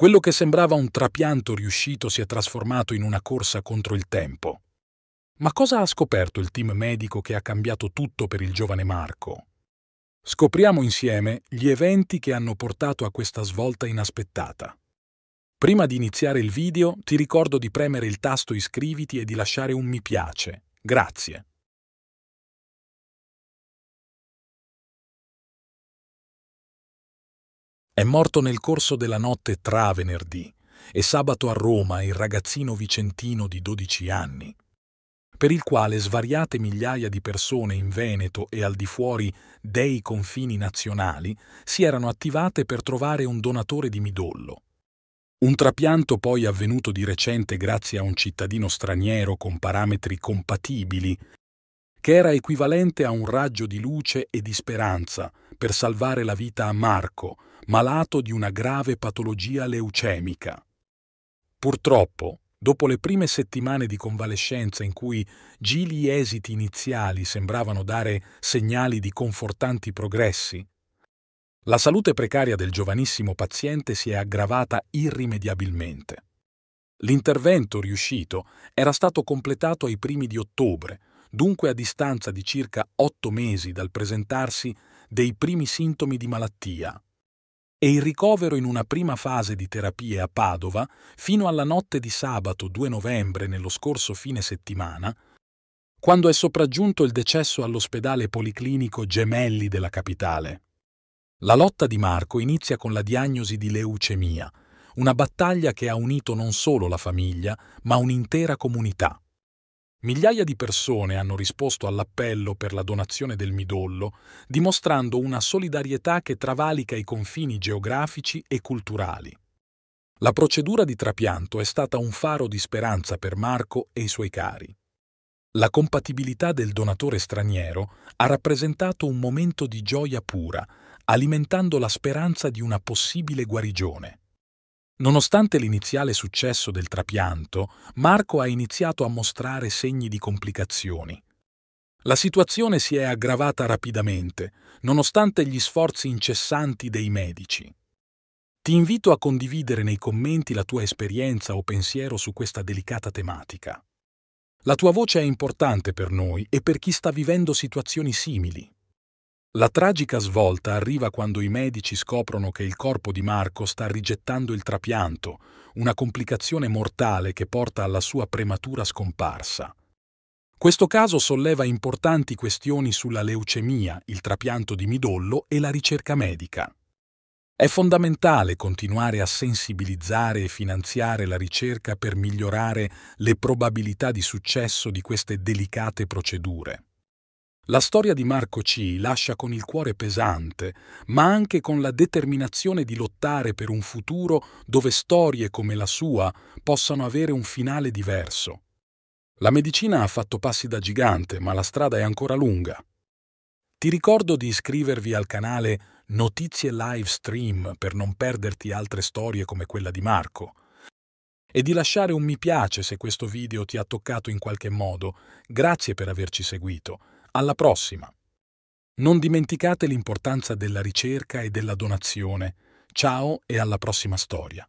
Quello che sembrava un trapianto riuscito si è trasformato in una corsa contro il tempo. Ma cosa ha scoperto il team medico che ha cambiato tutto per il giovane Marco? Scopriamo insieme gli eventi che hanno portato a questa svolta inaspettata. Prima di iniziare il video ti ricordo di premere il tasto iscriviti e di lasciare un mi piace. Grazie. È morto nel corso della notte tra venerdì e sabato a Roma il ragazzino vicentino di 12 anni, per il quale svariate migliaia di persone in Veneto e al di fuori dei confini nazionali si erano attivate per trovare un donatore di midollo. Un trapianto poi avvenuto di recente grazie a un cittadino straniero con parametri compatibili, che era equivalente a un raggio di luce e di speranza per salvare la vita a Marco, malato di una grave patologia leucemica. Purtroppo, dopo le prime settimane di convalescenza in cui gili esiti iniziali sembravano dare segnali di confortanti progressi, la salute precaria del giovanissimo paziente si è aggravata irrimediabilmente. L'intervento riuscito era stato completato ai primi di ottobre, dunque a distanza di circa otto mesi dal presentarsi dei primi sintomi di malattia e il ricovero in una prima fase di terapie a Padova fino alla notte di sabato 2 novembre nello scorso fine settimana, quando è sopraggiunto il decesso all'ospedale policlinico Gemelli della capitale. La lotta di Marco inizia con la diagnosi di leucemia, una battaglia che ha unito non solo la famiglia, ma un'intera comunità. Migliaia di persone hanno risposto all'appello per la donazione del midollo, dimostrando una solidarietà che travalica i confini geografici e culturali. La procedura di trapianto è stata un faro di speranza per Marco e i suoi cari. La compatibilità del donatore straniero ha rappresentato un momento di gioia pura, alimentando la speranza di una possibile guarigione. Nonostante l'iniziale successo del trapianto, Marco ha iniziato a mostrare segni di complicazioni. La situazione si è aggravata rapidamente, nonostante gli sforzi incessanti dei medici. Ti invito a condividere nei commenti la tua esperienza o pensiero su questa delicata tematica. La tua voce è importante per noi e per chi sta vivendo situazioni simili. La tragica svolta arriva quando i medici scoprono che il corpo di Marco sta rigettando il trapianto, una complicazione mortale che porta alla sua prematura scomparsa. Questo caso solleva importanti questioni sulla leucemia, il trapianto di midollo e la ricerca medica. È fondamentale continuare a sensibilizzare e finanziare la ricerca per migliorare le probabilità di successo di queste delicate procedure. La storia di Marco C. lascia con il cuore pesante, ma anche con la determinazione di lottare per un futuro dove storie come la sua possano avere un finale diverso. La medicina ha fatto passi da gigante, ma la strada è ancora lunga. Ti ricordo di iscrivervi al canale Notizie Live Stream per non perderti altre storie come quella di Marco e di lasciare un mi piace se questo video ti ha toccato in qualche modo. Grazie per averci seguito. Alla prossima! Non dimenticate l'importanza della ricerca e della donazione. Ciao e alla prossima storia.